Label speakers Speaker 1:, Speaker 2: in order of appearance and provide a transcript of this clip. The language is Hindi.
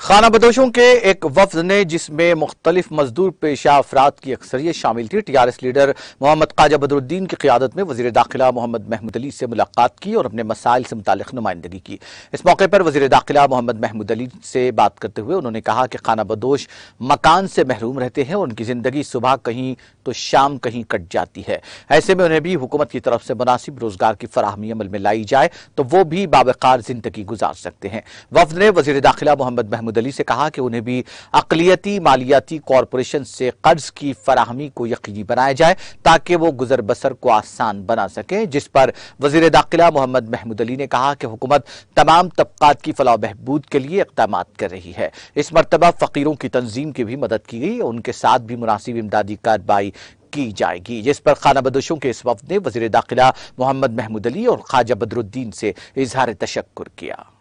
Speaker 1: खाना बदोशों के एक वफद ने जिसमें मुख्तलिफ मजदूर पेशा अफराद की अक्सरियत शामिल थी T R S leader Mohammad Khaja Badruddin की क्यादत में वजी दाखिला मोहम्मद महमूद अली से मुलाकात की और अपने मसाइल से मुतल नुमाइंदगी की इस मौके पर वजी दाखिला मोहम्मद महमूद अली से बात करते हुए उन्होंने कहा कि खाना बदोश मकान से महरूम रहते हैं और उनकी ज़िंदगी सुबह कहीं तो शाम कहीं कट जाती है ऐसे में उन्हें भी हुकूमत की तरफ से मुनासिब रोज़गार की फराहमी अमल में लाई जाए तो वो भी बाबकार ज़िंदगी गुजार सकते हैं वफद ने वजी दाखिला मोहम्मद महमूद महमूद अली से कहा कि उन्हें भी अकलीती मालियाती कॉरपोरेशन से कर्ज की फराहमी को यकीनी बनाया जाए ताकि वो गुजर बसर को आसान बना सकें जिस पर वजीर दाखिला मोहम्मद महमूद अली ने कहा कि हुकूमत तमाम तबकात की फलाह बहबूद के लिए इकदाम कर रही है इस मरतबा फ़कीरों की तंजीम की भी मदद की गई उनके साथ भी मुनासिब इमदादी कार्रवाई की जाएगी जिस पर खाना बदोशों के इस वफद ने वजीर दाखिला मोहम्मद महमूद अली और ख्वाजा बदरुद्दीन से इजहार तशक्र किया